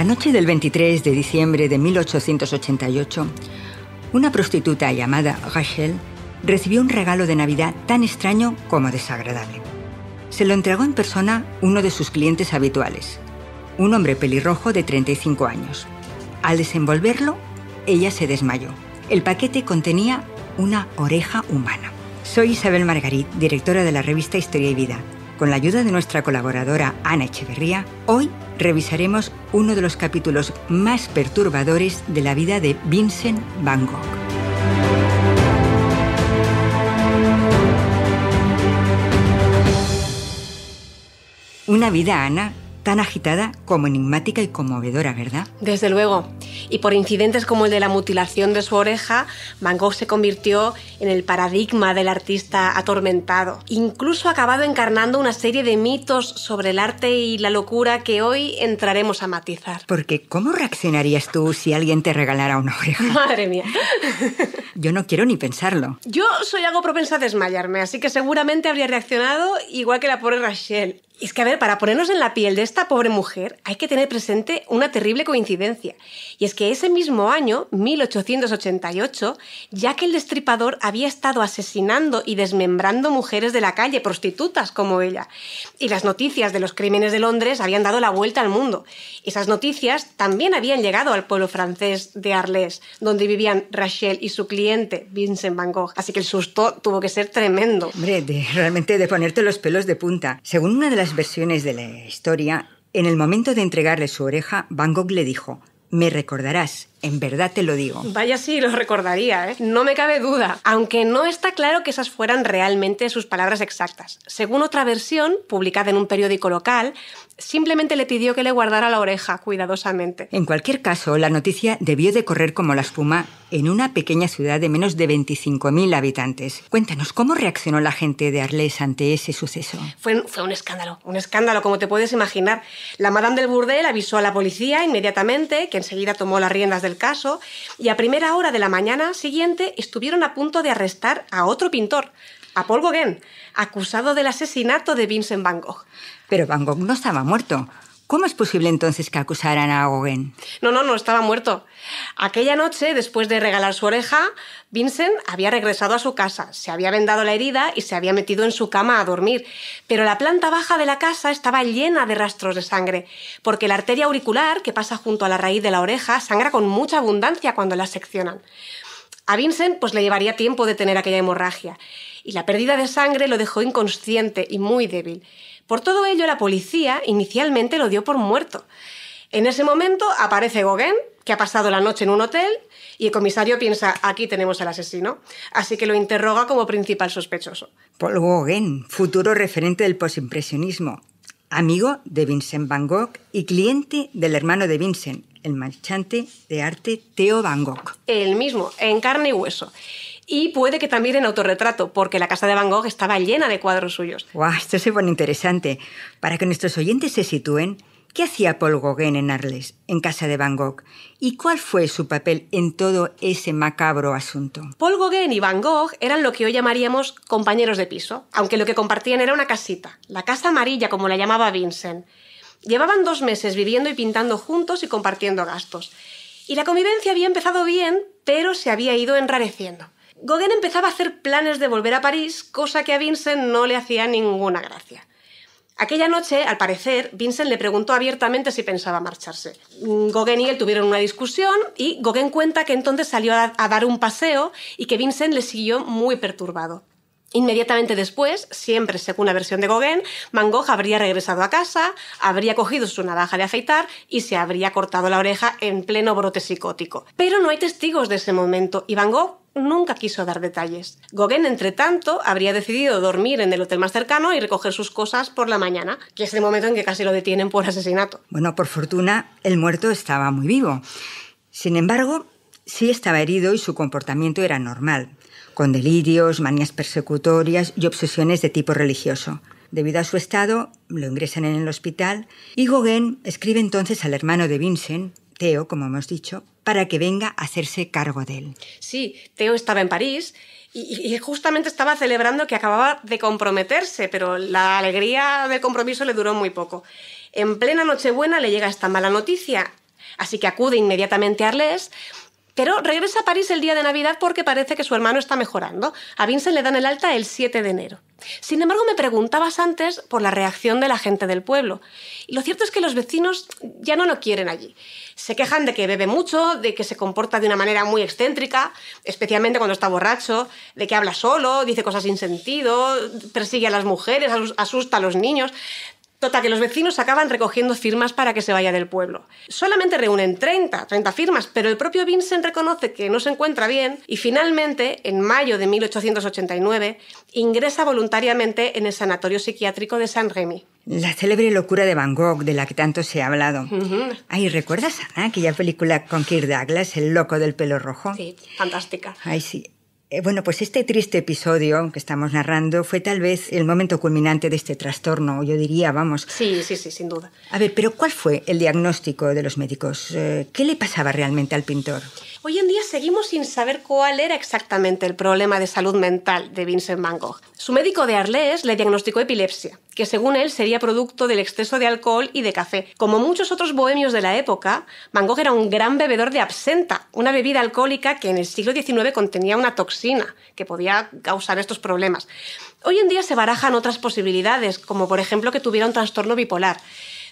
La noche del 23 de diciembre de 1888, una prostituta llamada Rachel recibió un regalo de Navidad tan extraño como desagradable. Se lo entregó en persona uno de sus clientes habituales, un hombre pelirrojo de 35 años. Al desenvolverlo, ella se desmayó. El paquete contenía una oreja humana. Soy Isabel Margarit, directora de la revista Historia y Vida con la ayuda de nuestra colaboradora Ana Echeverría, hoy revisaremos uno de los capítulos más perturbadores de la vida de Vincent Van Gogh. Una vida, Ana, tan agitada como enigmática y conmovedora, ¿verdad? Desde luego. Y por incidentes como el de la mutilación de su oreja, Van Gogh se convirtió en el paradigma del artista atormentado. Incluso ha acabado encarnando una serie de mitos sobre el arte y la locura que hoy entraremos a matizar. Porque ¿cómo reaccionarías tú si alguien te regalara una oreja? Madre mía. Yo no quiero ni pensarlo. Yo soy algo propensa a desmayarme, así que seguramente habría reaccionado igual que la pobre Rachel. Es que, a ver, para ponernos en la piel de esta pobre mujer hay que tener presente una terrible coincidencia. Y es que ese mismo año, 1888, ya que el Destripador había estado asesinando y desmembrando mujeres de la calle, prostitutas como ella. Y las noticias de los crímenes de Londres habían dado la vuelta al mundo. Esas noticias también habían llegado al pueblo francés de Arles, donde vivían Rachel y su cliente, Vincent Van Gogh. Así que el susto tuvo que ser tremendo. Hombre, de, realmente de ponerte los pelos de punta. Según una de las versiones de la historia, en el momento de entregarle su oreja, Van Gogh le dijo, me recordarás, en verdad te lo digo. Vaya sí, lo recordaría, ¿eh? No me cabe duda, aunque no está claro que esas fueran realmente sus palabras exactas. Según otra versión, publicada en un periódico local, simplemente le pidió que le guardara la oreja cuidadosamente. En cualquier caso, la noticia debió de correr como la espuma en una pequeña ciudad de menos de 25.000 habitantes. Cuéntanos, ¿cómo reaccionó la gente de Arles ante ese suceso? Fue, fue un escándalo, un escándalo, como te puedes imaginar. La Madame del Burdel avisó a la policía inmediatamente, que enseguida tomó las riendas del caso, y a primera hora de la mañana siguiente estuvieron a punto de arrestar a otro pintor, a Paul Gauguin, acusado del asesinato de Vincent Van Gogh. Pero Van Gogh no estaba muerto. ¿Cómo es posible entonces que acusaran a Gauguin? No, no, no estaba muerto. Aquella noche, después de regalar su oreja, Vincent había regresado a su casa, se había vendado la herida y se había metido en su cama a dormir. Pero la planta baja de la casa estaba llena de rastros de sangre, porque la arteria auricular que pasa junto a la raíz de la oreja sangra con mucha abundancia cuando la seccionan. A Vincent pues le llevaría tiempo de tener aquella hemorragia y la pérdida de sangre lo dejó inconsciente y muy débil. Por todo ello, la policía inicialmente lo dio por muerto. En ese momento aparece Gauguin, que ha pasado la noche en un hotel, y el comisario piensa, aquí tenemos al asesino, así que lo interroga como principal sospechoso. Paul Gauguin, futuro referente del postimpresionismo, amigo de Vincent Van Gogh y cliente del hermano de Vincent, el marchante de arte Theo Van Gogh. El mismo, en carne y hueso y puede que también en autorretrato, porque la casa de Van Gogh estaba llena de cuadros suyos. ¡Guau! esto se pone interesante. Para que nuestros oyentes se sitúen, ¿qué hacía Paul Gauguin en Arles, en casa de Van Gogh? ¿Y cuál fue su papel en todo ese macabro asunto? Paul Gauguin y Van Gogh eran lo que hoy llamaríamos compañeros de piso, aunque lo que compartían era una casita, la casa amarilla, como la llamaba Vincent. Llevaban dos meses viviendo y pintando juntos y compartiendo gastos. Y la convivencia había empezado bien, pero se había ido enrareciendo. Gauguin empezaba a hacer planes de volver a París, cosa que a Vincent no le hacía ninguna gracia. Aquella noche, al parecer, Vincent le preguntó abiertamente si pensaba marcharse. Gauguin y él tuvieron una discusión y Gauguin cuenta que entonces salió a, dar un paseo y que Vincent le siguió muy perturbado. Inmediatamente después, siempre según la versión de Gauguin, Gogh habría regresado a casa, habría cogido su navaja de afeitar y se habría cortado la oreja en pleno brote psicótico. Pero no hay testigos de ese momento y Van Gogh nunca quiso dar detalles. Gauguin, entre tanto, habría decidido dormir en el hotel más cercano y recoger sus cosas por la mañana, que es el momento en que casi lo detienen por asesinato. Bueno, por fortuna, el muerto estaba muy vivo. Sin embargo, sí estaba herido y su comportamiento era normal, con delirios, manías persecutorias y obsesiones de tipo religioso. Debido a su estado, lo ingresan en el hospital y Gauguin escribe entonces al hermano de Vincent, Teo, como hemos dicho, para que venga a hacerse cargo de él. Sí, Teo estaba en París y, y, justamente estaba celebrando que acababa de comprometerse, pero la alegría del compromiso le duró muy poco. En plena Nochebuena le llega esta mala noticia, así que acude inmediatamente a Arles pero regresa a París el día de Navidad porque parece que su hermano está mejorando. A Vincent le dan el alta el 7 de enero. Sin embargo, me preguntabas antes por la reacción de la gente del pueblo. Y lo cierto es que los vecinos ya no lo quieren allí. Se quejan de que bebe mucho, de que se comporta de una manera muy excéntrica, especialmente cuando está borracho, de que habla solo, dice cosas sin sentido, persigue a las mujeres, asusta a los niños. Total, que los vecinos acaban recogiendo firmas para que se vaya del pueblo. Solamente reúnen 30, 30 firmas, pero el propio Vincent reconoce que no se encuentra bien y finalmente, en mayo de 1889, ingresa voluntariamente en el sanatorio psiquiátrico de San Remy. La célebre locura de Van Gogh, de la que tanto se ha hablado. Ay, ¿recuerdas, aquella película con Kirk Douglas, El loco del pelo rojo? Sí, fantástica. Ay, sí. Eh, bueno, pues este triste episodio que estamos narrando fue tal vez el momento culminante de este trastorno, yo diría, vamos. Sí, sí, sí, sin duda. A ver, pero ¿cuál fue el diagnóstico de los médicos? Eh, ¿Qué le pasaba realmente al pintor? Hoy en día seguimos sin saber cuál era exactamente el problema de salud mental de Vincent Van Gogh. Su médico de Arles le diagnosticó epilepsia, que según él sería producto del exceso de alcohol y de café. Como muchos otros bohemios de la época, Van Gogh era un gran bebedor de absenta, una bebida alcohólica que en el siglo XIX contenía una toxina que podía causar estos problemas. Hoy en día se barajan otras posibilidades, como por ejemplo que tuviera un trastorno bipolar.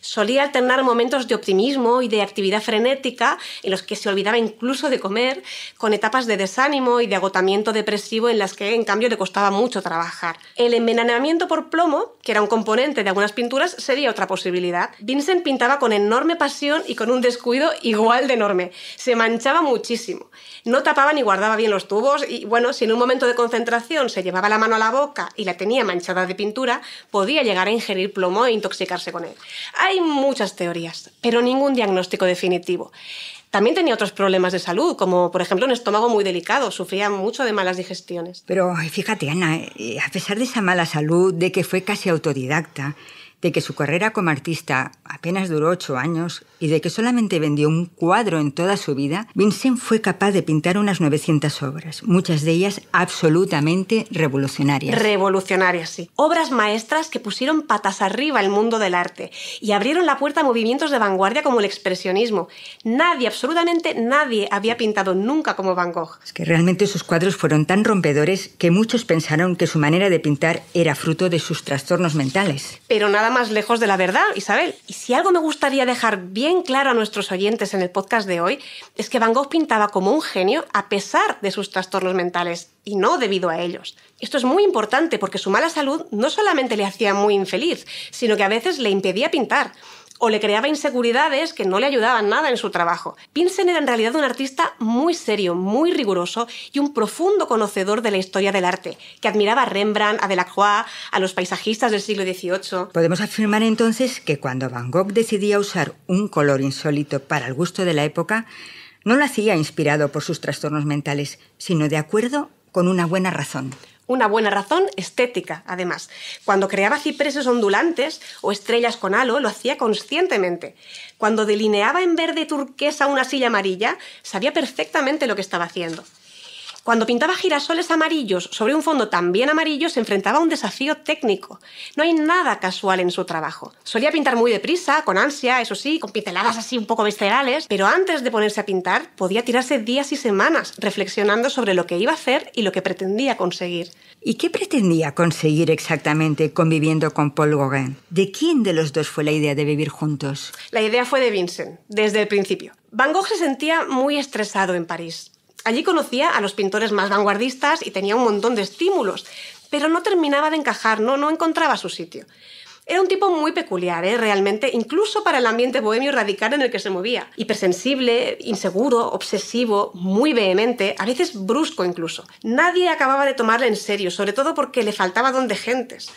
Solía alternar momentos de optimismo y de actividad frenética, en los que se olvidaba incluso de comer, con etapas de desánimo y de agotamiento depresivo en las que, en cambio, le costaba mucho trabajar. El envenenamiento por plomo, que era un componente de algunas pinturas, sería otra posibilidad. Vincent pintaba con enorme pasión y con un descuido igual de enorme. Se manchaba muchísimo. No tapaba ni guardaba bien los tubos y, bueno, si en un momento de concentración se llevaba la mano a la boca y la tenía manchada de pintura, podía llegar a ingerir plomo e intoxicarse con él. Hay muchas teorías, pero ningún diagnóstico definitivo. También tenía otros problemas de salud, como por ejemplo un estómago muy delicado, sufría mucho de malas digestiones. Pero fíjate, Ana, eh, a pesar de esa mala salud, de que fue casi autodidacta, de que su carrera como artista apenas duró ocho años y de que solamente vendió un cuadro en toda su vida, Vincent fue capaz de pintar unas 900 obras, muchas de ellas absolutamente revolucionarias. Revolucionarias, sí. Obras maestras que pusieron patas arriba el mundo del arte y abrieron la puerta a movimientos de vanguardia como el expresionismo. Nadie, absolutamente nadie, había pintado nunca como Van Gogh. Es que realmente sus cuadros fueron tan rompedores que muchos pensaron que su manera de pintar era fruto de sus trastornos mentales. Pero nada más lejos de la verdad, Isabel. Y si algo me gustaría dejar bien claro a nuestros oyentes en el podcast de hoy, es que Van Gogh pintaba como un genio a pesar de sus trastornos mentales y no debido a ellos. Esto es muy importante porque su mala salud no solamente le hacía muy infeliz, sino que a veces le impedía pintar o le creaba inseguridades que no le ayudaban nada en su trabajo. Pinsen era en realidad un artista muy serio, muy riguroso y un profundo conocedor de la historia del arte, que admiraba a Rembrandt, a Delacroix, a los paisajistas del siglo XVIII. Podemos afirmar entonces que cuando Van Gogh decidía usar un color insólito para el gusto de la época, no lo hacía inspirado por sus trastornos mentales, sino de acuerdo con una buena razón una buena razón estética, además. Cuando creaba cipreses ondulantes o estrellas con halo, lo hacía conscientemente. Cuando delineaba en verde turquesa una silla amarilla, sabía perfectamente lo que estaba haciendo. Cuando pintaba girasoles amarillos sobre un fondo también amarillo, se enfrentaba a un desafío técnico. No hay nada casual en su trabajo. Solía pintar muy deprisa, con ansia, eso sí, con pinceladas así un poco viscerales, pero antes de ponerse a pintar, podía tirarse días y semanas reflexionando sobre lo que iba a hacer y lo que pretendía conseguir. ¿Y qué pretendía conseguir exactamente conviviendo con Paul Gauguin? ¿De quién de los dos fue la idea de vivir juntos? La idea fue de Vincent, desde el principio. Van Gogh se sentía muy estresado en París. Allí conocía a los pintores más vanguardistas y tenía un montón de estímulos, pero no terminaba de encajar, no, no encontraba su sitio. Era un tipo muy peculiar, ¿eh? realmente, incluso para el ambiente bohemio radical en el que se movía. Hipersensible, inseguro, obsesivo, muy vehemente, a veces brusco incluso. Nadie acababa de tomarle en serio, sobre todo porque le faltaba don de gentes.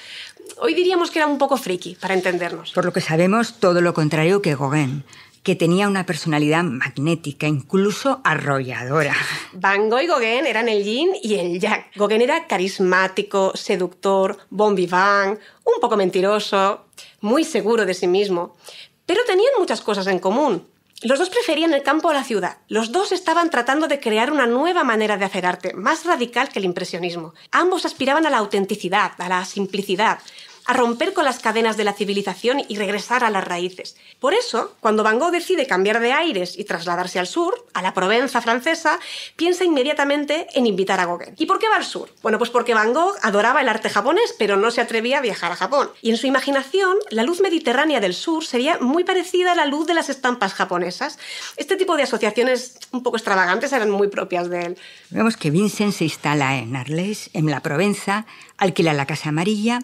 Hoy diríamos que era un poco friki, para entendernos. Por lo que sabemos, todo lo contrario que Gauguin que tenía una personalidad magnética, incluso arrolladora. Van Gogh y Gauguin eran el yin y el Jack. Gauguin era carismático, seductor, bon vivant, un poco mentiroso, muy seguro de sí mismo. Pero tenían muchas cosas en común. Los dos preferían el campo a la ciudad. Los dos estaban tratando de crear una nueva manera de hacer arte, más radical que el impresionismo. Ambos aspiraban a la autenticidad, a la simplicidad a romper con las cadenas de la civilización y regresar a las raíces. Por eso, cuando Van Gogh decide cambiar de aires y trasladarse al sur, a la Provenza francesa, piensa inmediatamente en invitar a Gauguin. ¿Y por qué va al sur? Bueno, pues porque Van Gogh adoraba el arte japonés, pero no se atrevía a viajar a Japón. Y en su imaginación, la luz mediterránea del sur sería muy parecida a la luz de las estampas japonesas. Este tipo de asociaciones un poco extravagantes eran muy propias de él. Vemos que Vincent se instala en Arles, en la Provenza, alquila la Casa Amarilla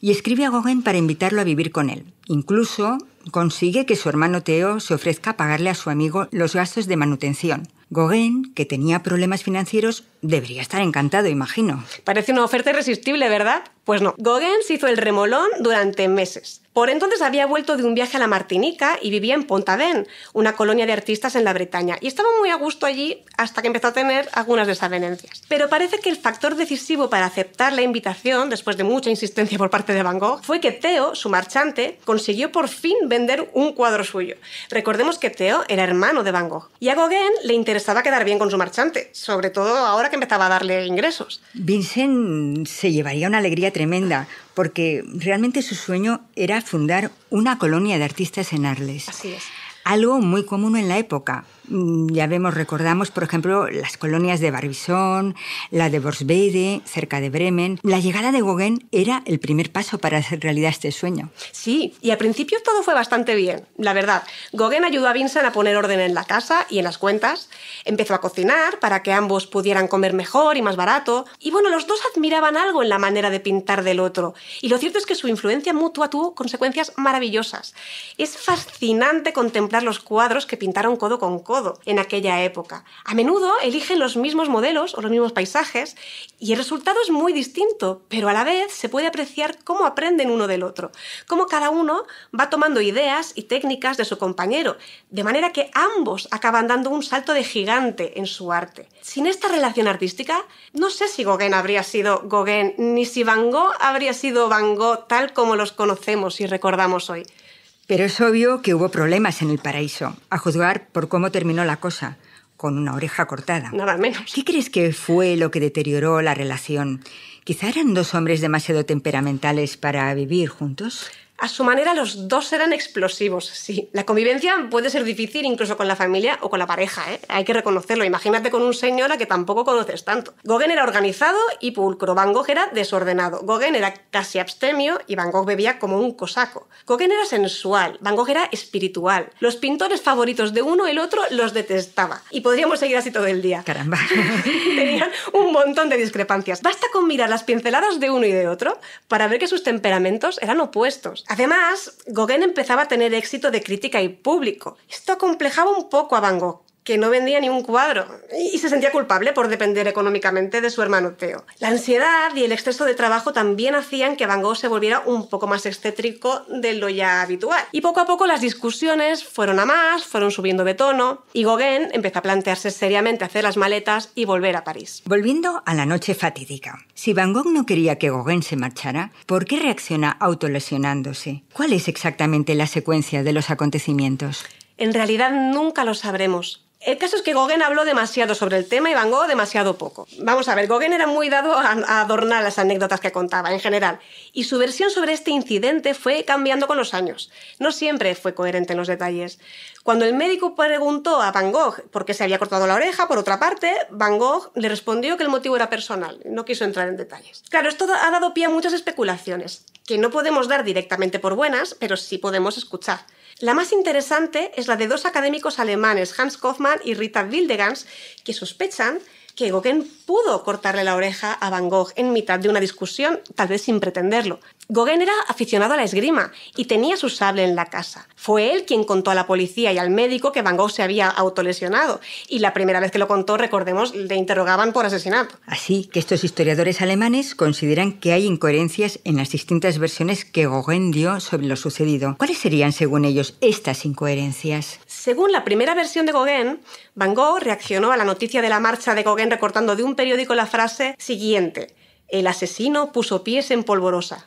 y escribe a Gauguin para invitarlo a vivir con él. Incluso consigue que su hermano Theo se ofrezca a pagarle a su amigo los gastos de manutención. Gauguin, que tenía problemas financieros, Debería estar encantado, imagino. Parece una oferta irresistible, ¿verdad? Pues no. se hizo el remolón durante meses. Por entonces había vuelto de un viaje a la Martinica y vivía en Pontadén, una colonia de artistas en la Bretaña, y estaba muy a gusto allí hasta que empezó a tener algunas desavenencias. Pero parece que el factor decisivo para aceptar la invitación, después de mucha insistencia por parte de Van Gogh, fue que Theo, su marchante, consiguió por fin vender un cuadro suyo. Recordemos que Theo era hermano de Van Gogh, y a Gauguin le interesaba quedar bien con su marchante, sobre todo ahora que que empezaba a darle ingresos. Vincent se llevaría una alegría tremenda, porque realmente su sueño era fundar una colonia de artistas en Arles. Así es. Algo muy común en la época, Mm, ya vemos, recordamos, por ejemplo, las colonias de Barbizon, la de Borsbeide, cerca de Bremen. La llegada de Gauguin era el primer paso para hacer realidad este sueño. Sí, y al principio todo fue bastante bien, la verdad. Gauguin ayudó a Vincent a poner orden en la casa y en las cuentas. Empezó a cocinar para que ambos pudieran comer mejor y más barato. Y bueno, los dos admiraban algo en la manera de pintar del otro. Y lo cierto es que su influencia mutua tuvo consecuencias maravillosas. Es fascinante contemplar los cuadros que pintaron codo con codo en aquella época. A menudo eligen los mismos modelos o los mismos paisajes y el resultado es muy distinto, pero a la vez se puede apreciar cómo aprenden uno del otro, cómo cada uno va tomando ideas y técnicas de su compañero, de manera que ambos acaban dando un salto de gigante en su arte. Sin esta relación artística, no sé si Gauguin habría sido Gauguin ni si Van Gogh habría sido Van Gogh tal como los conocemos y recordamos hoy. Pero es obvio que hubo problemas en el paraíso, a juzgar por cómo terminó la cosa, con una oreja cortada. Nada menos. ¿Qué crees que fue lo que deterioró la relación? ¿Quizá eran dos hombres demasiado temperamentales para vivir juntos? A su manera, los dos eran explosivos, sí. La convivencia puede ser difícil incluso con la familia o con la pareja, ¿eh? hay que reconocerlo. Imagínate con un señor a que tampoco conoces tanto. Gauguin era organizado y pulcro, Van Gogh era desordenado. Gauguin era casi abstemio y Van Gogh bebía como un cosaco. Gauguin era sensual, Van Gogh era espiritual. Los pintores favoritos de uno, el otro los detestaba. Y podríamos seguir así todo el día. Caramba. Tenían un montón de discrepancias. Basta con mirar las pinceladas de uno y de otro para ver que sus temperamentos eran opuestos. Además, Gauguin empezaba a tener éxito de crítica y público. Esto acomplejaba un poco a Van Gogh que no vendía ni un cuadro y se sentía culpable por depender económicamente de su hermano Theo. La ansiedad y el exceso de trabajo también hacían que Van Gogh se volviera un poco más excéntrico de lo ya habitual. Y poco a poco las discusiones fueron a más, fueron subiendo de tono y Gauguin empezó a plantearse seriamente hacer las maletas y volver a París. Volviendo a la noche fatídica. Si Van Gogh no quería que Gauguin se marchara, ¿por qué reacciona autolesionándose? ¿Cuál es exactamente la secuencia de los acontecimientos? En realidad nunca lo sabremos. El caso es que Gauguin habló demasiado sobre el tema y Van Gogh demasiado poco. Vamos a ver, Gauguin era muy dado a adornar las anécdotas que contaba en general, y su versión sobre este incidente fue cambiando con los años. No siempre fue coherente en los detalles. Cuando el médico preguntó a Van Gogh por qué se había cortado la oreja, por otra parte, Van Gogh le respondió que el motivo era personal, no quiso entrar en detalles. Claro, esto ha dado pie a muchas especulaciones, que no podemos dar directamente por buenas, pero sí podemos escuchar. La más interesante es la de dos académicos alemanes, Hans Kaufmann y Rita Wildegans, que sospechan que Gauguin pudo cortarle la oreja a Van Gogh en mitad de una discusión, tal vez sin pretenderlo. Gauguin era aficionado a la esgrima y tenía su sable en la casa. Fue él quien contó a la policía y al médico que Van Gogh se había autolesionado y la primera vez que lo contó, recordemos, le interrogaban por asesinato. Así que estos historiadores alemanes consideran que hay incoherencias en las distintas versiones que Gauguin dio sobre lo sucedido. ¿Cuáles serían, según ellos, estas incoherencias? Según la primera versión de Gauguin, Van Gogh reaccionó a la noticia de la marcha de Gauguin recortando de un periódico la frase siguiente el asesino puso pies en polvorosa.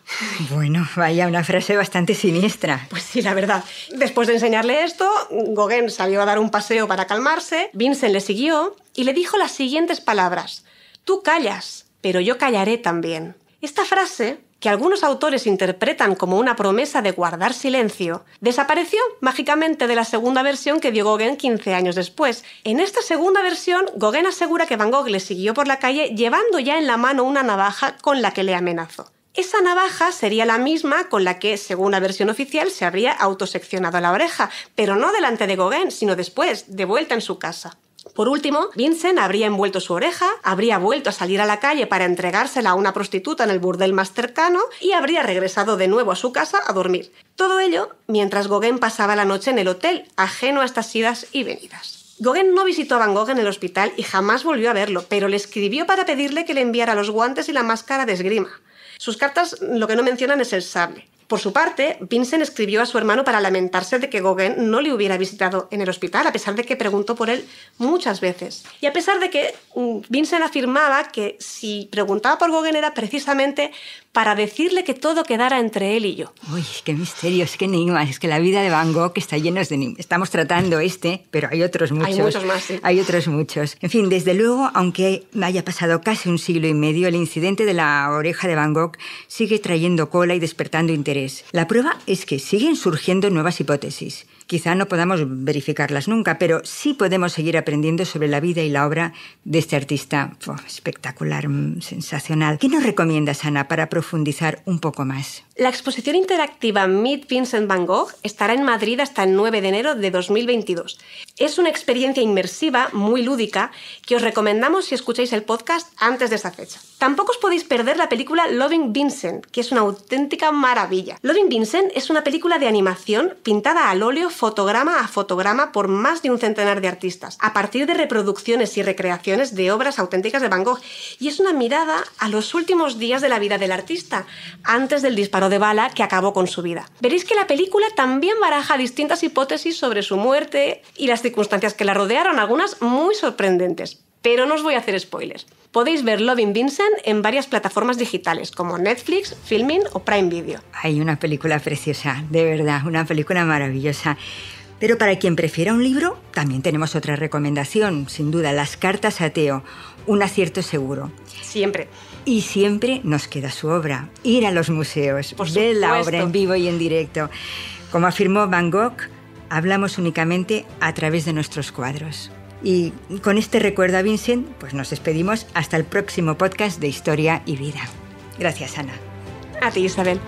Bueno, vaya, una frase bastante siniestra. Pues sí, la verdad. Después de enseñarle esto, Gauguin salió a dar un paseo para calmarse, Vincent le siguió y le dijo las siguientes palabras. Tú callas, pero yo callaré también. Esta frase que algunos autores interpretan como una promesa de guardar silencio, desapareció mágicamente de la segunda versión que dio Gauguin 15 años después. En esta segunda versión, Gauguin asegura que Van Gogh le siguió por la calle llevando ya en la mano una navaja con la que le amenazó. Esa navaja sería la misma con la que, según la versión oficial, se habría autoseccionado la oreja, pero no delante de Gauguin, sino después, de vuelta en su casa. Por último, Vincent habría envuelto su oreja, habría vuelto a salir a la calle para entregársela a una prostituta en el burdel más cercano y habría regresado de nuevo a su casa a dormir. Todo ello mientras Gauguin pasaba la noche en el hotel, ajeno a estas idas y venidas. Gauguin no visitó a Van Gogh en el hospital y jamás volvió a verlo, pero le escribió para pedirle que le enviara los guantes y la máscara de esgrima. Sus cartas lo que no mencionan es el sable. Por su parte, Vincent escribió a su hermano para lamentarse de que Gauguin no le hubiera visitado en el hospital, a pesar de que preguntó por él muchas veces. Y a pesar de que mm, Vincent afirmaba que si preguntaba por Gauguin era precisamente para decirle que todo quedara entre él y yo. Uy, qué misterios, qué enigmas. Es que la vida de Van Gogh está llena de enigmas. Estamos tratando este, pero hay otros muchos. Hay muchos más, sí. Hay otros muchos. En fin, desde luego, aunque haya pasado casi un siglo y medio, el incidente de la oreja de Van Gogh sigue trayendo cola y despertando interés la prueba es que siguen surgiendo nuevas hipótesis. Quizá no podamos verificarlas nunca, pero sí podemos seguir aprendiendo sobre la vida y la obra de este artista espectacular, mm, sensacional. ¿Qué nos recomiendas, Ana, para profundizar un poco más? La exposición interactiva Meet Vincent Van Gogh estará en Madrid hasta el 9 de enero de 2022. Es una experiencia inmersiva, muy lúdica, que os recomendamos si escucháis el podcast antes de esa fecha. Tampoco os podéis perder la película Loving Vincent, que es una auténtica maravilla maravilla. Vincent es una película de animación pintada al óleo fotograma a fotograma por más de un centenar de artistas, a partir de reproducciones y recreaciones de obras auténticas de Van Gogh, y es una mirada a los últimos días de la vida del artista, antes del disparo de bala que acabó con su vida. Veréis que la película también baraja distintas hipótesis sobre su muerte y las circunstancias que la rodearon, algunas muy sorprendentes, pero no os voy a hacer spoilers podéis ver Loving Vincent en varias plataformas digitales como Netflix, Filming o Prime Video. Hay una película preciosa, de verdad, una película maravillosa. Pero para quien prefiera un libro, también tenemos otra recomendación, sin duda, Las cartas a Teo, un acierto seguro. Siempre. Y siempre nos queda su obra, ir a los museos, ver la obra en vivo y en directo. Como afirmó Van Gogh, hablamos únicamente a través de nuestros cuadros. Y con este recuerdo a Vincent, pues nos despedimos hasta el próximo podcast de Historia y Vida. Gracias, Ana. A ti, Isabel.